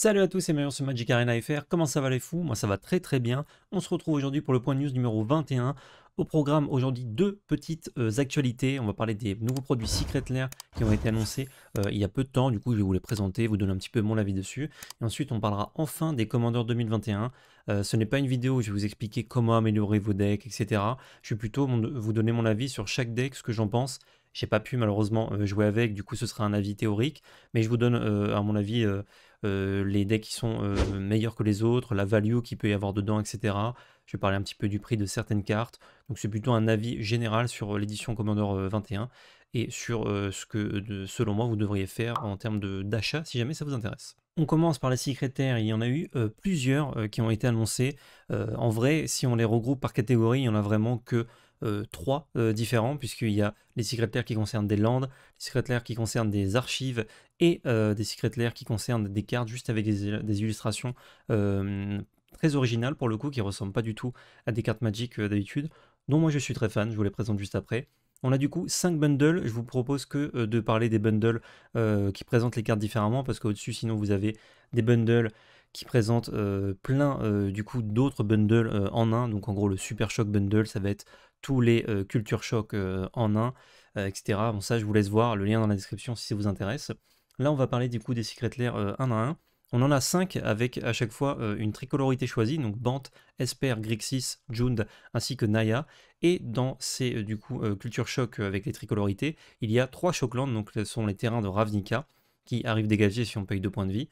Salut à tous, et Marion sur Magic Arena FR. Comment ça va les fous Moi ça va très très bien. On se retrouve aujourd'hui pour le point news numéro 21. Au programme aujourd'hui deux petites euh, actualités. On va parler des nouveaux produits Secret Lair qui ont été annoncés euh, il y a peu de temps. Du coup, je vais vous les présenter, vous donner un petit peu mon avis dessus. Et ensuite, on parlera enfin des Commandeurs 2021. Euh, ce n'est pas une vidéo où je vais vous expliquer comment améliorer vos decks, etc. Je vais plutôt vous donner mon avis sur chaque deck, ce que j'en pense j'ai pas pu malheureusement euh, jouer avec, du coup ce sera un avis théorique, mais je vous donne euh, à mon avis euh, les decks qui sont meilleurs que les autres, la value qu'il peut y avoir dedans, etc. Je vais parler un petit peu du prix de certaines cartes. Donc c'est plutôt un avis général sur l'édition Commander 21 et sur ce que selon moi vous devriez faire en termes d'achat si jamais ça vous intéresse. On commence par les secrétaires, il y en a eu plusieurs qui ont été annoncés. en vrai, si on les regroupe par catégorie, il n'y en a vraiment que euh, trois euh, différents, puisqu'il y a les Lair qui concernent des landes, les Lair qui concernent des archives et euh, des Lair qui concernent des cartes juste avec des, illustrations très originales pour le coup, qui ressemblent pas du tout à des cartes Magic d'habitude, dont moi je suis très fan, je vous les présente juste après. On a du coup cinq bundles, je vous propose que de parler des bundles qui présentent les cartes différemment, parce qu'au-dessus sinon vous avez des bundles qui présentent plein du coup d'autres bundles en un. Donc en gros le Super Shock Bundle, ça va être tous les culture chocs en un, etc. Bon, ça, je vous laisse voir le lien dans la description si ça vous intéresse. Là, on va parler du coup des Secret Lair un à un. On en a 5 avec à chaque fois une tricolorité choisie, donc Bant, Esper, Grixis, Jund ainsi que Naya. Et dans ces du coup culture choc avec les tricolorités, il y a 3 choclands donc ce sont les terrains de Ravnica qui arrivent dégagés si on paye 2 points de vie,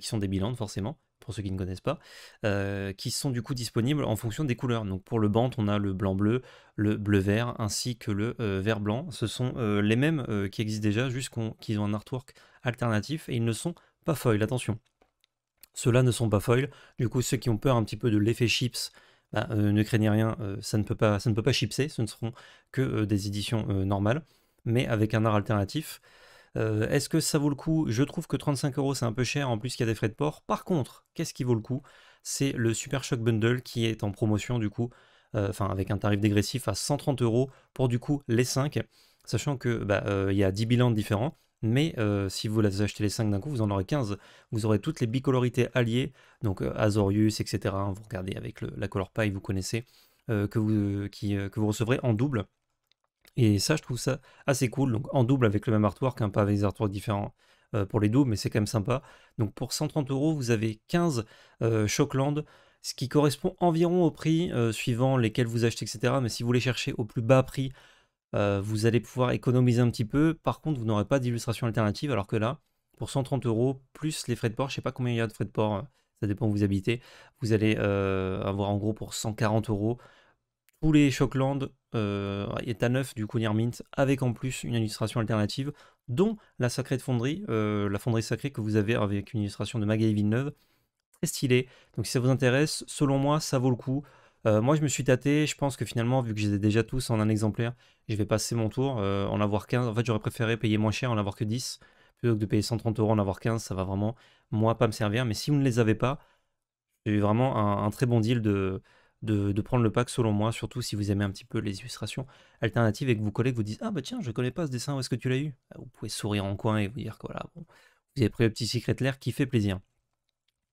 qui sont des bilans forcément pour ceux qui ne connaissent pas, euh, qui sont du coup disponibles en fonction des couleurs. Donc pour le band, on a le blanc-bleu, le bleu-vert, ainsi que le euh, vert-blanc. Ce sont euh, les mêmes qui existent déjà, juste qu'ils ont un artwork alternatif, et ils ne sont pas foil, attention. Ceux-là ne sont pas foil, du coup ceux qui ont peur un petit peu de l'effet chips, bah, ne craignez rien, ça, ne peut pas, ça ne peut pas chipser, ce ne seront que des éditions normales, mais avec un art alternatif. Euh, est-ce que ça vaut le coup Je trouve que 35 euros c'est un peu cher, en plus qu'il y a des frais de port. Par contre, qu'est-ce qui vaut le coup C'est le Super Shock Bundle qui est en promotion du coup, euh, enfin avec un tarif dégressif à 130 euros pour du coup les 5, sachant que bah, euh, y a 10 bilans différents. Mais si vous les achetez les 5 d'un coup, vous en aurez 15. Vous aurez toutes les bicolorités alliées, donc Azorius, etc. vous regardez avec la color pie, vous connaissez, que, vous, que vous recevrez en double. Et ça, je trouve ça assez cool. Donc en double avec le même artwork, un hein, pas avec des artworks différents euh, pour les doubles, mais c'est quand même sympa. Donc pour 130 euros, vous avez 15 euh, ce qui correspond environ au prix euh, suivant lesquels vous achetez, etc. Mais si vous les cherchez au plus bas prix, euh, vous allez pouvoir économiser un petit peu. Par contre, vous n'aurez pas d'illustration alternative, alors que là, pour 130 euros, plus les frais de port, je ne sais pas combien il y a de frais de port, hein, ça dépend où vous habitez, vous allez avoir en gros pour 140 euros tous les Shockland euh, est à neuf du Cunier Mint, avec en plus une illustration alternative, dont la Sacrée de Fonderie, euh, la Fonderie Sacrée que vous avez avec une illustration de Magaï Villeneuve. Très stylé. Donc si ça vous intéresse, selon moi, ça vaut le coup. Euh, moi, je me suis tâté. Je pense que finalement, vu que j'ai déjà tous en un exemplaire, je vais passer mon tour, en avoir 15. En fait, j'aurais préféré payer moins cher, en avoir que 10. Plutôt que de payer 130 euros, en avoir 15, ça va vraiment, moi, pas me servir. Mais si vous ne les avez pas, j'ai eu vraiment un très bon deal de, de, prendre le pack selon moi, surtout si vous aimez un petit peu les illustrations alternatives et que vos collègues vous disent Ah bah tiens, je connais pas ce dessin, où est-ce que tu l'as eu ah, Vous pouvez sourire en coin et vous dire que voilà, bon, vous avez pris le petit secret l'air qui fait plaisir.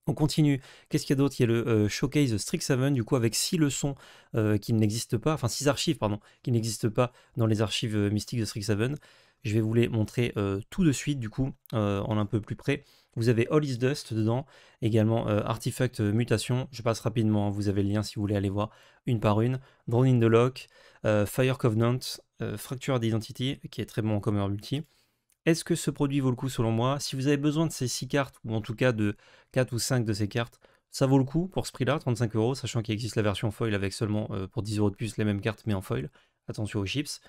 On continue. Qu'est-ce qu'il y a d'autre Il y a le euh, showcase Strixhaven, du coup, avec six leçons euh, qui n'existent pas, enfin six archives, pardon, qui n'existent pas dans les archives euh, mystiques de Strixhaven. Je vais vous les montrer euh, tout de suite, du coup, euh, en un peu plus près. Vous avez All is Dust dedans, également euh, Artifact Mutation. Je passe rapidement, hein, vous avez le lien si vous voulez aller voir une par une. Drone in the Lock, Fire Covenant, Fracture d'Identity, qui est très bon en commerce multi. Est-ce que ce produit vaut le coup selon moi Si vous avez besoin de ces 6 cartes, ou en tout cas de 4 ou 5 de ces cartes, ça vaut le coup pour ce prix-là, 35 euros, sachant qu'il existe la version foil avec seulement pour 10 euros de plus les mêmes cartes mais en foil. Attention aux chips.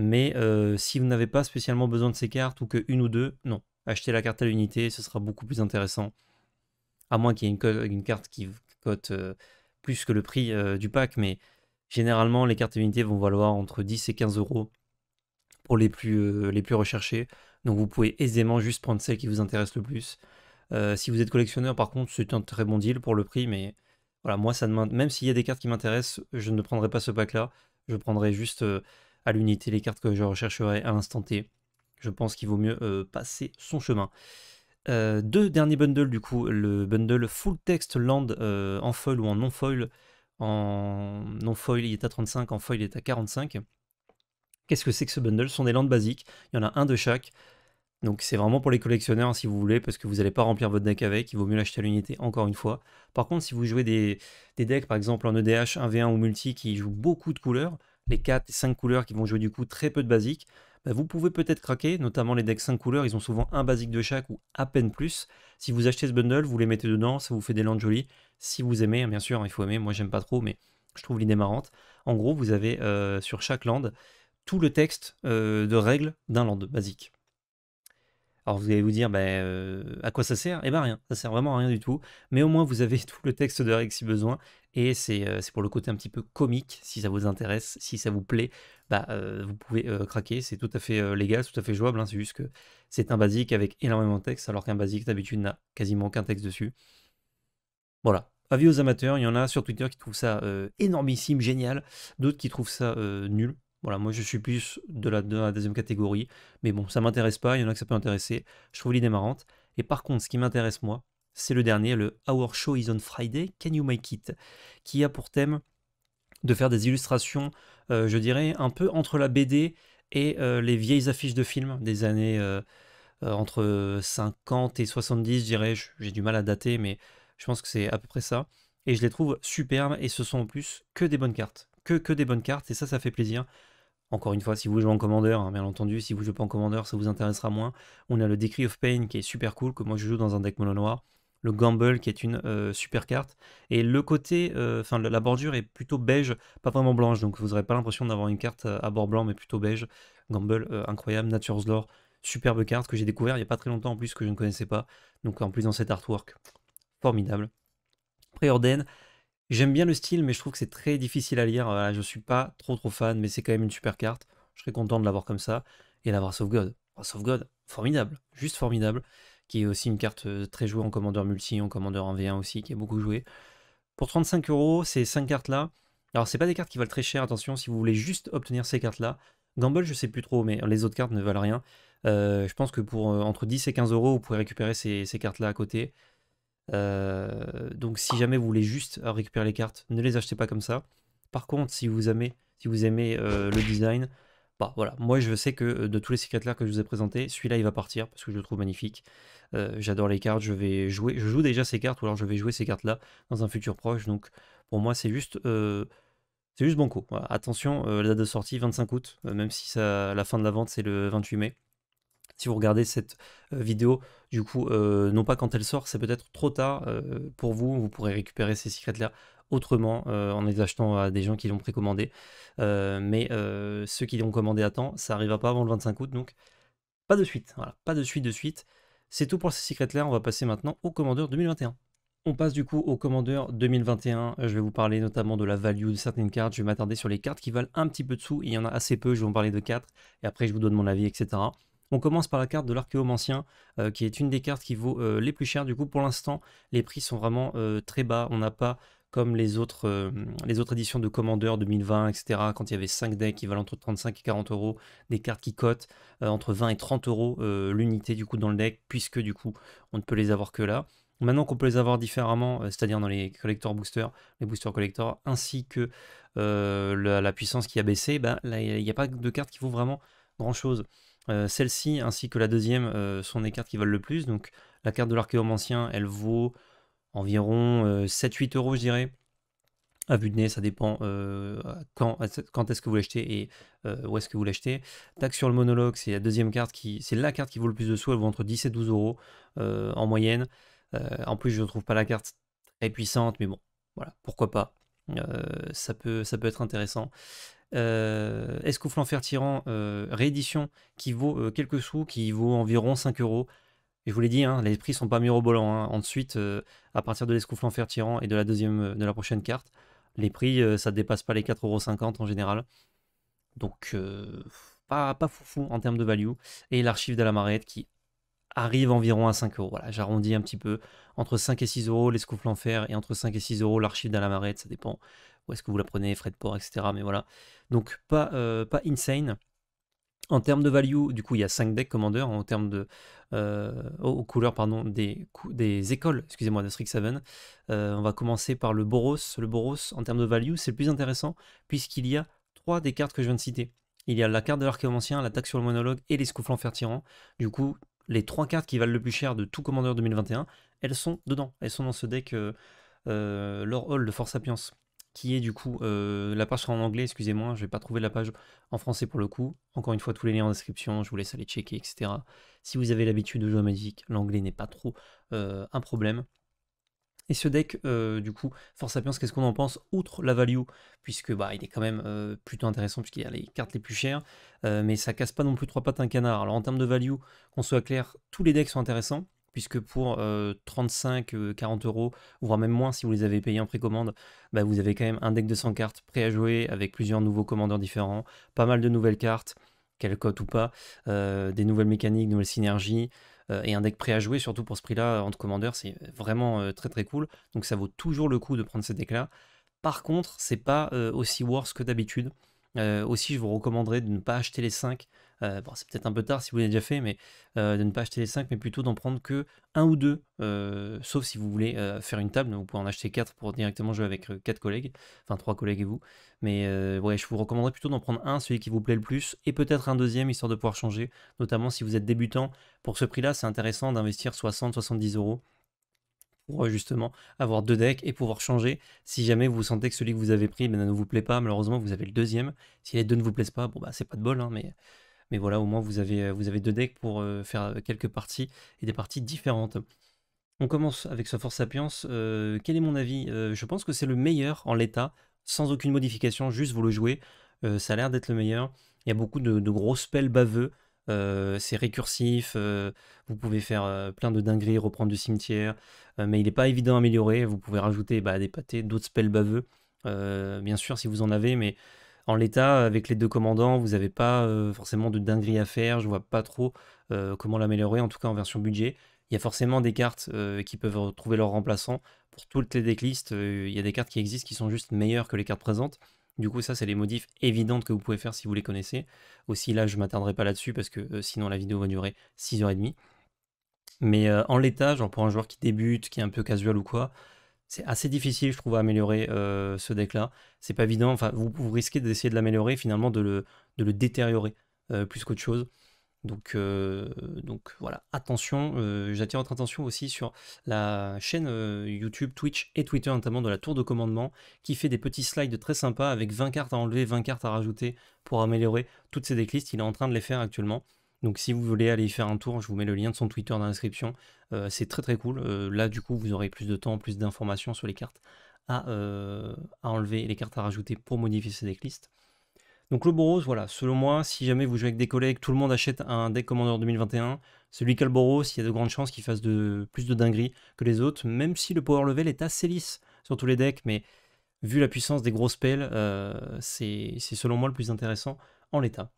Mais euh, si vous n'avez pas spécialement besoin de ces cartes ou que une ou deux, non. Achetez la carte à l'unité, ce sera beaucoup plus intéressant. À moins qu'il y ait une, carte qui cote euh, plus que le prix euh, du pack, mais généralement les cartes à l'unité vont valoir entre 10 et 15 euros pour les plus, les plus recherchées. Donc vous pouvez aisément juste prendre celle qui vous intéresse le plus. si vous êtes collectionneur, par contre, c'est un très bon deal pour le prix, mais voilà, moi, ça demande même s'il y a des cartes qui m'intéressent, je ne prendrai pas ce pack-là. Je prendrai juste à l'unité les cartes que je rechercherai à l'instant T. Je pense qu'il vaut mieux euh, passer son chemin. Euh, deux derniers bundles du coup, le bundle Full Text Land euh, en foil ou en non-foil. En non-foil il est à 35, en foil il est à 45. Qu'est-ce que c'est que ce bundle Ce sont des landes basiques, il y en a un de chaque. Donc c'est vraiment pour les collectionneurs si vous voulez, parce que vous n'allez pas remplir votre deck avec, il vaut mieux l'acheter à l'unité encore une fois. Par contre si vous jouez des, des, decks par exemple en EDH 1v1 ou multi qui jouent beaucoup de couleurs, les 4 et 5 couleurs qui vont jouer du coup très peu de basiques, bah, vous pouvez peut-être craquer, notamment les decks 5 couleurs, ils ont souvent un basique de chaque ou à peine plus. Si vous achetez ce bundle, vous les mettez dedans, ça vous fait des landes jolies. Si vous aimez, hein, bien sûr, il faut aimer, moi j'aime pas trop, mais je trouve l'idée marrante. En gros, vous avez euh, sur chaque land tout le texte euh, de règles d'un land basique. Alors vous allez vous dire, ben, euh, à quoi ça sert Eh bien rien, ça sert vraiment à rien du tout. Mais au moins vous avez tout le texte de règle si besoin. Et euh, c'est pour le côté un petit peu comique, si ça vous intéresse, si ça vous plaît, bah, euh, vous pouvez craquer. C'est tout à fait légal, tout à fait jouable. Hein. C'est juste que c'est un basique avec énormément de texte, alors qu'un basique d'habitude n'a quasiment aucun texte dessus. Voilà, avis aux amateurs, il y en a sur Twitter qui trouvent ça énormissime, génial, d'autres qui trouvent ça nul. Voilà, moi je suis plus de la, deuxième catégorie, mais bon, ça m'intéresse pas, il y en a que ça peut intéresser, je trouve l'idée marrante. Et par contre, ce qui m'intéresse moi, c'est le dernier, le Our Show is on Friday, Can You Make It, qui a pour thème de faire des illustrations, euh, je dirais, un peu entre la BD et euh, les vieilles affiches de films des années euh, entre 50 et 70, je dirais, j'ai du mal à dater, mais je pense que c'est à peu près ça. Et je les trouve superbes et ce sont en plus que des bonnes cartes que, des bonnes cartes, et ça, ça fait plaisir. Encore une fois, si vous jouez en commandeur, hein, bien entendu, si vous jouez pas en commandeur, ça vous intéressera moins. On a le Decree of Pain qui est super cool, que moi je joue dans un deck mono noir. Le Gamble qui est une euh, super carte. Et le côté, euh, enfin la bordure est plutôt beige, pas vraiment blanche, donc vous n'aurez pas l'impression d'avoir une carte euh, à bord blanc, mais plutôt beige. Gamble, incroyable. Nature's Lore, superbe carte que j'ai découvert il n'y a pas très longtemps en plus, que je ne connaissais pas. Donc en plus dans cet artwork, formidable. Préorden, J'aime bien le style, mais je trouve que c'est très difficile à lire. Je je suis pas trop trop fan, mais c'est quand même une super carte. Je serais content de l'avoir comme ça et l'avoir God of oh, God, formidable, juste formidable, qui est aussi une carte euh, très jouée en commandeur multi, en commandeur 1v1 aussi, qui est beaucoup jouée. Pour 35 euros, ces 5 cartes-là, alors c'est pas des cartes qui valent très cher, attention, si vous voulez juste obtenir ces cartes-là, Gamble, je sais plus trop, mais les autres cartes ne valent rien. Euh, je pense que pour euh, entre 10 et 15 euros, vous pouvez récupérer ces, ces cartes-là à côté. Euh, donc si jamais vous voulez juste récupérer les cartes, ne les achetez pas comme ça. Par contre, si vous aimez, si vous aimez euh, le design, bah voilà. Moi, je sais que euh, de tous les secrets là que je vous ai présenté celui-là il va partir parce que je le trouve magnifique. J'adore les cartes. Je vais jouer, je joue déjà ces cartes ou alors je vais jouer ces cartes là dans un futur proche. Donc pour moi, c'est juste. c'est juste banco. Attention, la date de sortie 25 août, même si la fin de la vente c'est le 28 mai. Si vous regardez cette euh, vidéo, du coup, euh, non pas quand elle sort, c'est peut-être trop tard euh, pour vous. Vous pourrez récupérer ces secrets-là autrement en les achetant à des gens qui l'ont précommandé. mais ceux qui l'ont commandé à temps, ça n'arrivera pas avant le 25 août, donc pas de suite. Voilà, pas de suite de suite. C'est tout pour ces secrets-là. On va passer maintenant au commandeur 2021. On passe du coup au commandeur 2021. Je vais vous parler notamment de la value de certaines cartes. Je vais m'attarder sur les cartes qui valent un petit peu de sous. Il y en a assez peu. Je vais vous parler de 4 et après je vous donne mon avis, etc. On commence par la carte de l'archéomancien, Ancien, euh, qui est une des cartes qui vaut euh, les plus chères. Du coup, pour l'instant, les prix sont vraiment euh, très bas. On n'a pas comme les autres, les autres éditions de Commander 2020, etc., quand il y avait 5 decks qui valent entre 35 et 40 euros, des cartes qui cotent entre 20 et 30 euros l'unité du coup dans le deck, puisque du coup, on ne peut les avoir que là. Maintenant qu'on peut les avoir différemment, c'est-à-dire dans les collector boosters, les boosters collector, ainsi que la, puissance qui a baissé, ben, il n'y a pas de carte qui vaut vraiment grand-chose. Euh, celle-ci ainsi que la deuxième euh, sont des cartes qui valent le plus. Donc la carte de ancien elle vaut environ 7-8 euh, euros, je dirais. À vue de nez, ça dépend quand, quand est-ce que vous l'achetez et où est-ce que vous l'achetez. Tax sur le monologue, c'est la deuxième carte qui. C'est la carte qui vaut le plus de sous, elle vaut entre 10 et 12 euros en moyenne. en plus, je ne trouve pas la carte très puissante, mais bon, voilà, pourquoi pas. ça, peut, ça peut être intéressant. Euh, escouffle en fer euh, réédition qui vaut euh, quelques sous, qui vaut environ 5 euros. je vous l'ai dit, hein, les prix sont pas mirobolants. Hein. Ensuite, euh, à partir de fer tirant et de la deuxième, de la prochaine carte, les prix, ça dépasse pas les 4,50€ en général. Donc, pas, foufou en termes de value. Et l'archive de la Marette qui arrive environ à 5 euros. Voilà, j'arrondis un petit peu. Entre 5 et 6 euros, en fer et entre 5 et 6 euros, l'archive marette ça dépend où est-ce que vous la prenez, frais de port, etc. Mais voilà. Donc pas, euh, pas insane. En termes de value, du coup, il y a 5 decks commandeurs en termes de euh, aux couleurs pardon, des, des écoles, excusez-moi, de Strixhaven. Euh, on va commencer par le Boros. Le Boros, en termes de value, c'est le plus intéressant puisqu'il y a trois des cartes que je viens de citer. Il y a la carte de l'archéomancien, l'attaque sur le monologue et les scouflants tirant Du coup, les trois cartes qui valent le plus cher de tout commandeur 2021, elles sont dedans. Elles sont dans ce deck euh, Hall de Force Sapience qui est du coup, euh, la page en anglais, excusez-moi, je vais pas trouver la page en français pour le coup. Encore une fois, tous les liens en description, je vous laisse aller checker, etc. Si vous avez l'habitude de jouer à Magic, l'anglais n'est pas trop euh, un problème. Et ce deck, euh, du coup, Force penser qu'est-ce qu'on en pense Outre la value, puisque bah, il est quand même plutôt intéressant, puisqu'il y a les cartes les plus chères, mais ça casse pas non plus trois pattes un canard. Alors en termes de value, qu'on soit clair, tous les decks sont intéressants puisque pour 35, euh, 40 euh, euros, voire même moins si vous les avez payés en précommande, bah, vous avez quand même un deck de 100 cartes prêt à jouer avec plusieurs nouveaux commandeurs différents, pas mal de nouvelles cartes, qu'elles cotent ou pas, euh, des nouvelles mécaniques, nouvelles synergies, et un deck prêt à jouer, surtout pour ce prix-là, entre commandeurs, c'est vraiment très très cool. Donc ça vaut toujours le coup de prendre ces decks-là. Par contre, c'est pas aussi worse que d'habitude. Euh, aussi, je vous recommanderais de ne pas acheter les 5. Euh, bon, c'est peut-être un peu tard si vous l'avez déjà fait, mais euh, de ne pas acheter les 5, mais plutôt d'en prendre que un ou deux, sauf si vous voulez faire une table, vous pouvez en acheter 4 pour directement jouer avec 4 collègues, enfin 3 collègues et vous. Mais ouais, je vous recommanderais plutôt d'en prendre un, celui qui vous plaît le plus, et peut-être un deuxième, histoire de pouvoir changer, notamment si vous êtes débutant. Pour ce prix-là, c'est intéressant d'investir 60-70 euros pour euh, justement avoir deux decks et pouvoir changer. Si jamais vous sentez que celui que vous avez pris ben, ne vous plaît pas, malheureusement vous avez le deuxième. Si les deux ne vous plaisent pas, bon bah c'est pas de bol, hein, mais, mais voilà, au moins vous avez, euh, vous avez deux decks pour euh, faire quelques parties et des parties différentes. On commence avec sa force sapiens. quel est mon avis Je pense que c'est le meilleur en l'état, sans aucune modification, juste vous le jouez. ça a l'air d'être le meilleur. Il y a beaucoup de, de gros spells baveux. Euh, c'est récursif, euh, vous pouvez faire euh, plein de dingueries, reprendre du cimetière, mais il n'est pas évident à améliorer, vous pouvez rajouter bah, des pâtés, d'autres spells baveux, bien sûr si vous en avez, mais en l'état, avec les deux commandants, vous n'avez pas forcément de dingueries à faire, je vois pas trop comment l'améliorer, en tout cas en version budget. Il y a forcément des cartes qui peuvent trouver leur remplaçant. Pour toutes les decklists, il y a des cartes qui existent qui sont juste meilleures que les cartes présentes. Du coup, ça, c'est les modifs évidentes que vous pouvez faire si vous les connaissez. Aussi, là, je ne m'attarderai pas là-dessus parce que euh, sinon, la vidéo va durer 6h30. Mais euh, en l'état, genre pour un joueur qui débute, qui est un peu casual ou quoi, c'est assez difficile, je trouve, à améliorer euh, ce deck-là. C'est pas évident. Enfin, vous, risquez d'essayer de l'améliorer, finalement, de le, de le détériorer plus qu'autre chose. Euh, donc, voilà, attention, euh, j'attire votre attention aussi sur la chaîne euh, YouTube, Twitch et Twitter, notamment de la tour de commandement, qui fait des petits slides très sympas avec 20 cartes à enlever, 20 cartes à rajouter pour améliorer toutes ces decklists. Il est en train de les faire actuellement. Donc si vous voulez aller y faire un tour, je vous mets le lien de son Twitter dans la description. c'est très très cool. là du coup vous aurez plus de temps, plus d'informations sur les cartes à, enlever, les cartes à rajouter pour modifier ces decklists. Donc le Boros, voilà, selon moi, si jamais vous jouez avec des collègues, tout le monde achète un deck Commander 2021. Celui qu'a le Boros, il y a de grandes chances qu'il fasse de, plus de dingueries que les autres, même si le power level est assez lisse sur tous les decks, mais vu la puissance des gros spells, euh, c'est selon moi le plus intéressant en l'état.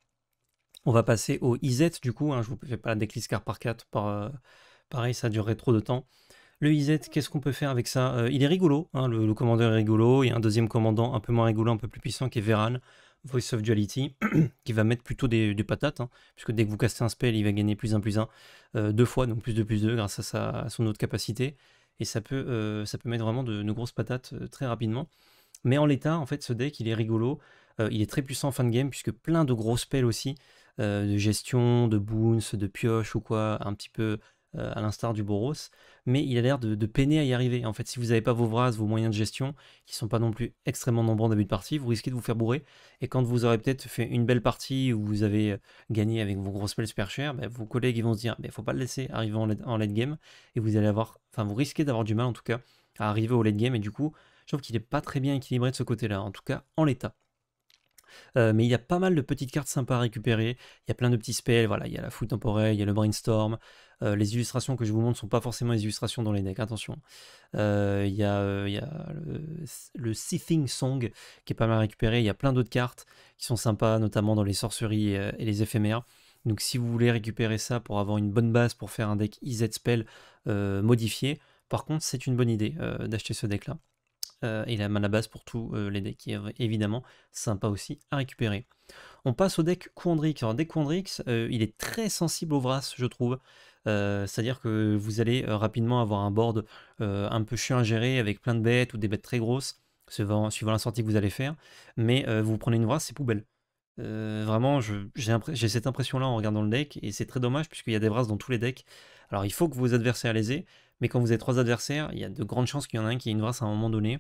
On va passer au Izet, du coup, hein, je ne vous fais pas la decklist car par 4, par, euh, pareil ça durerait trop de temps. Le Izet, qu'est-ce qu'on peut faire avec ça euh, Il est rigolo, hein, le, commandeur est rigolo, il y a un deuxième commandant un peu moins rigolo, un peu plus puissant qui est Véran. Voice of Duality, qui va mettre plutôt des, patates, hein, puisque dès que vous castez un spell, il va gagner plus 1 plus 1 euh, deux fois, donc plus 2 plus 2 grâce à, son autre capacité. Et ça peut, euh, ça peut mettre vraiment de, grosses patates euh, très rapidement. Mais en l'état, en fait, ce deck, il est rigolo. il est très puissant en fin de game, puisque plein de gros spells aussi, de gestion, de boons, de pioche ou quoi, un petit peu euh, à l'instar du Boros, mais il a l'air de, peiner à y arriver. En fait, si vous n'avez pas vos vras, vos moyens de gestion, qui sont pas non plus extrêmement nombreux en début de partie, vous risquez de vous faire bourrer. Et quand vous aurez peut-être fait une belle partie où vous avez euh, gagné avec vos grosses spells super chers, bah, vos collègues ils vont se dire il bah, faut pas le laisser arriver en late, game, et vous allez avoir, enfin vous risquez d'avoir du mal en tout cas à arriver au late game, et du coup, je trouve qu'il n'est pas très bien équilibré de ce côté-là, en tout cas en l'état. Euh, mais il y a pas mal de petites cartes sympas à récupérer. Il y a plein de petits spells. Voilà, il y a la fouille temporelle, il y a le brainstorm, euh, les illustrations que je vous montre ne sont pas forcément les illustrations dans les decks, attention. Euh, euh, il y, a le, le Seething Song qui est pas mal récupéré. Il y a plein d'autres cartes qui sont sympas, notamment dans les sorceries et, les éphémères. Donc si vous voulez récupérer ça pour avoir une bonne base pour faire un deck IZ e Spell modifié, par contre c'est une bonne idée d'acheter ce deck là. Euh, et la base pour tous les decks, qui est évidemment sympa aussi à récupérer. On passe au deck Quandrix. Alors, deck Quandrix, il est très sensible au Vras, je trouve. Euh, c'est-à-dire que vous allez euh, rapidement avoir un board euh, un peu chiant à gérer avec plein de bêtes ou des bêtes très grosses, suivant, la sortie que vous allez faire. Mais vous prenez une vraie, c'est poubelle. vraiment, j'ai cette impression-là en regardant le deck, et c'est très dommage puisqu'il y a des brasses dans tous les decks. Alors il faut que vos adversaires les aient, mais quand vous avez trois adversaires, il y a de grandes chances qu'il y en ait un qui ait une brasse à un moment donné.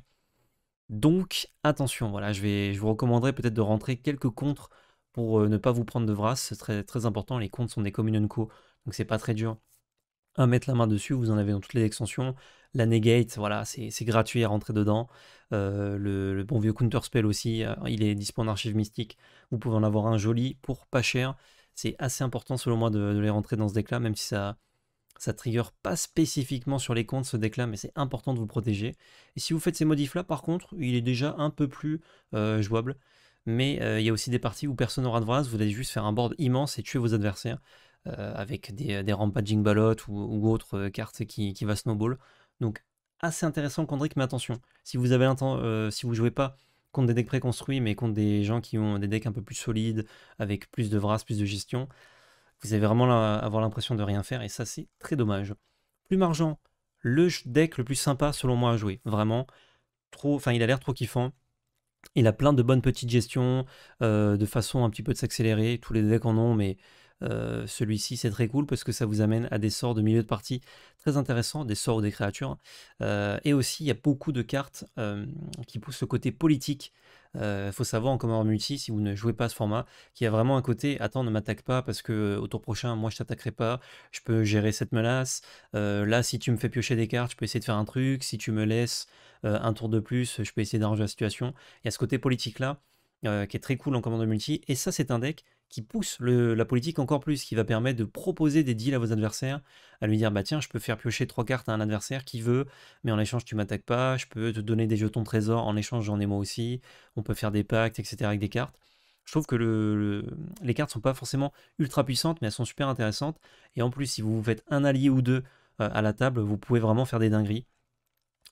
Donc attention, voilà, je, vais, je vous recommanderais peut-être de rentrer quelques contres pour ne pas vous prendre de vrasse, c'est très, important, les contres sont des communion co donc c'est pas très dur à mettre la main dessus. Vous en avez dans toutes les extensions. La Negate, voilà, c'est gratuit à rentrer dedans. Euh, le, bon vieux Counter Spell aussi, euh, il est disponible en archive mystique. Vous pouvez en avoir un joli pour pas cher. C'est assez important selon moi de, les rentrer dans ce deck-là, même si ça ça trigger pas spécifiquement sur les comptes ce deck-là, mais c'est important de vous protéger. Et si vous faites ces modifs-là, par contre, il est déjà un peu plus euh, jouable. Mais il y a aussi des parties où personne n'aura de vrais, vous allez juste faire un board immense et tuer vos adversaires. Euh, avec des, des rampaging Ballot ou, ou autres euh, cartes qui, va snowball. Donc assez intéressant Rick mais attention, si vous avez euh, si vous jouez pas contre des decks préconstruits, mais contre des gens qui ont des decks un peu plus solides, avec plus de Vras, plus de gestion, vous avez vraiment avoir l'impression de rien faire, et ça c'est très dommage. Plume argent, le deck le plus sympa selon moi à jouer, vraiment. Trop, enfin il a l'air trop kiffant. Il a plein de bonnes petites gestions, de façon un petit peu de s'accélérer. Tous les decks en ont, mais euh, celui-ci, c'est très cool parce que ça vous amène à des sorts de milieu de partie très intéressants, des sorts ou des créatures. Euh, et aussi, il y a beaucoup de cartes euh, qui poussent le côté politique. Il faut savoir en commandant multi, si vous ne jouez pas ce format, qui y a vraiment un côté attends, ne m'attaque pas parce que au tour prochain, moi je t'attaquerai pas, je peux gérer cette menace. là, si tu me fais piocher des cartes, je peux essayer de faire un truc. Si tu me laisses un tour de plus, je peux essayer d'arranger la situation. Il y a ce côté politique là. qui est très cool en commande multi. Et ça, c'est un deck qui pousse la politique encore plus, qui va permettre de proposer des deals à vos adversaires, à lui dire bah tiens, je peux faire piocher trois cartes à un adversaire qui veut, mais en échange tu m'attaques pas, je peux te donner des jetons trésor, en échange j'en ai moi aussi, on peut faire des pactes, etc. avec des cartes. Je trouve que les cartes sont pas forcément ultra puissantes, mais elles sont super intéressantes. Et en plus, si vous vous faites un allié ou deux euh, à la table, vous pouvez vraiment faire des dingueries.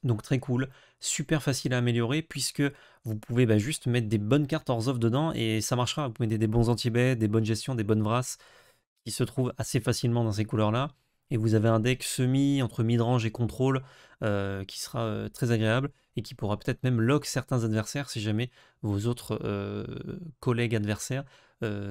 Donc très cool, super facile à améliorer puisque vous pouvez bah, juste mettre des bonnes cartes hors off dedans et ça marchera. Vous mettre des bons anti bets des bonnes gestions, des bonnes brasses qui se trouvent assez facilement dans ces couleurs-là. Et vous avez un deck semi entre midrange et contrôle euh, qui sera euh, très agréable et qui pourra peut-être même lock certains adversaires si jamais vos autres euh, collègues adversaires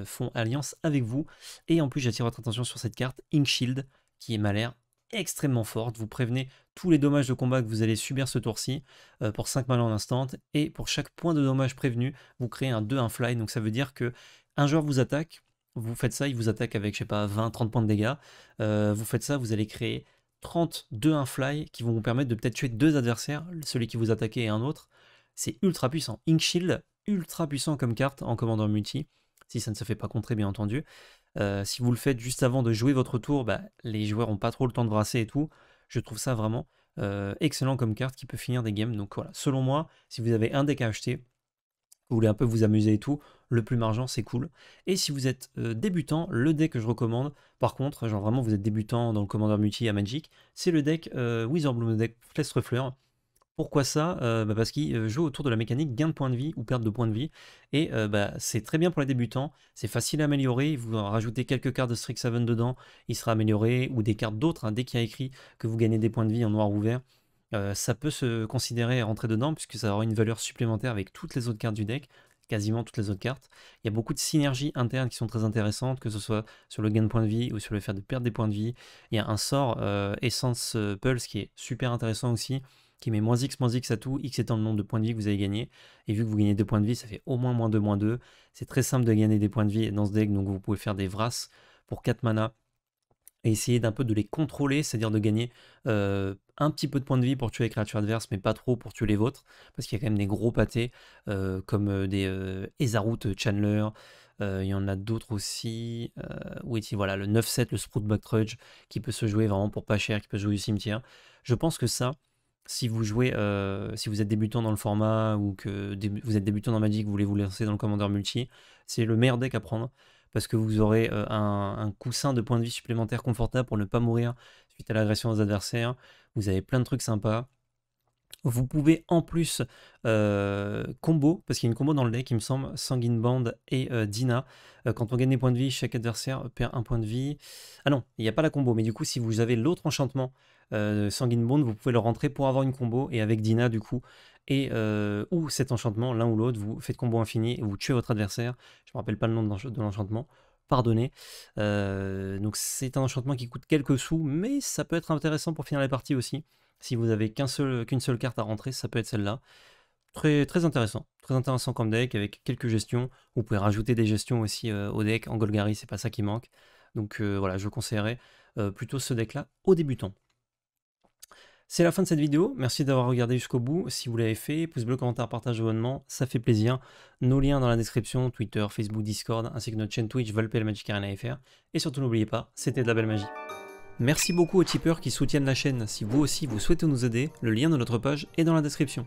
font alliance avec vous. Et en plus j'attire votre attention sur cette carte, Ink Shield, qui est l'air extrêmement forte. Vous prévenez tous les dommages de combat que vous allez subir ce tour-ci euh, pour 5 mal en instant. Et pour chaque point de dommage prévenu, vous créez un 2, un fly. Donc ça veut dire que un joueur vous attaque, vous faites ça, il vous attaque avec, je sais pas, 20, 30 points de dégâts. Euh, vous faites ça, vous allez créer 30, 2, 1 fly qui vont vous permettre de peut-être tuer deux adversaires, celui qui vous attaquait et un autre. C'est ultra puissant. Ink Shield, ultra puissant comme carte en commandant multi, si ça ne se fait pas contrer, bien entendu. Euh, si vous le faites juste avant de jouer votre tour, bah, les joueurs n'ont pas trop le temps de brasser et tout. Je trouve ça vraiment euh, excellent comme carte qui peut finir des games. Donc voilà, selon moi, si vous avez un deck à acheter, vous voulez un peu vous amuser et tout, le plus argent c'est cool. Et si vous êtes euh, débutant, le deck que je recommande, par contre, genre vraiment vous êtes débutant dans le commandeur multi à Magic, c'est le deck Wizard Bloom, le deck Flestre Fleur. Pourquoi ça euh, bah, Parce qu'il euh, joue autour de la mécanique gain de points de vie ou perte de points de vie. Et euh, bah, c'est très bien pour les débutants, c'est facile à améliorer. Vous rajoutez quelques cartes de Strixhaven dedans, il sera amélioré, ou des cartes d'autres, hein, dès qu'il y a écrit que vous gagnez des points de vie en noir ou vert. ça peut se considérer rentrer dedans puisque ça aura une valeur supplémentaire avec toutes les autres cartes du deck, quasiment toutes les autres cartes. Il y a beaucoup de synergies internes qui sont très intéressantes, que ce soit sur le gain de points de vie ou sur le fait de perdre des points de vie. Il y a un sort Essence Pulse qui est super intéressant aussi, qui met moins x, moins x à tout, x étant le nombre de points de vie que vous avez gagné. Et vu que vous gagnez 2 points de vie, ça fait au moins moins 2, moins 2. C'est très simple de gagner des points de vie dans ce deck, donc vous pouvez faire des Vras pour 4 mana et essayer d'un peu de les contrôler, c'est-à-dire de gagner euh, un petit peu de points de vie pour tuer les créatures adverses, mais pas trop pour tuer les vôtres, parce qu'il y a quand même des gros pâtés, euh, comme euh, des euh, Ezarut Chandler, il y en a d'autres aussi, oui, voilà, le 9-7, le Sprout Trudge, qui peut se jouer vraiment pour pas cher, qui peut se jouer du cimetière. Je pense que ça, si vous jouez, euh, si vous êtes débutant dans le format ou que vous êtes débutant dans Magic, vous voulez vous lancer dans le Commander multi, c'est le meilleur deck à prendre parce que vous aurez euh, un, coussin de points de vie supplémentaire confortable pour ne pas mourir suite à l'agression des adversaires. Vous avez plein de trucs sympas. Vous pouvez en plus euh, combo, parce qu'il y a une combo dans le deck, il me semble, Sanguine Band et Dina. quand on gagne des points de vie, chaque adversaire perd un point de vie. Ah non, il n'y a pas la combo, mais du coup, si vous avez l'autre enchantement, euh, Sanguine Bond, vous pouvez le rentrer pour avoir une combo, et avec Dina du coup, et euh, ou cet enchantement, l'un ou l'autre, vous faites combo infini et vous tuez votre adversaire. Je ne me rappelle pas le nom de l'enchantement, pardonnez. Euh, donc c'est un enchantement qui coûte quelques sous, mais ça peut être intéressant pour finir la partie aussi. Si vous n'avez qu'une seule carte à rentrer, ça peut être celle-là. Très, très intéressant, très intéressant comme deck avec quelques gestions. Vous pouvez rajouter des gestions aussi au deck. En Golgari, c'est pas ça qui manque. Donc voilà, je conseillerais plutôt ce deck-là aux débutants. C'est la fin de cette vidéo, merci d'avoir regardé jusqu'au bout. Si vous l'avez fait, pouce bleu, commentaire, partage, abonnement, ça fait plaisir. Nos liens dans la description, Twitter, Facebook, Discord, ainsi que notre chaîne Twitch Valpel Magic Arena FR. Et surtout n'oubliez pas, c'était de la belle magie. Merci beaucoup aux tipeurs qui soutiennent la chaîne. Si vous aussi vous souhaitez nous aider, le lien de notre page est dans la description.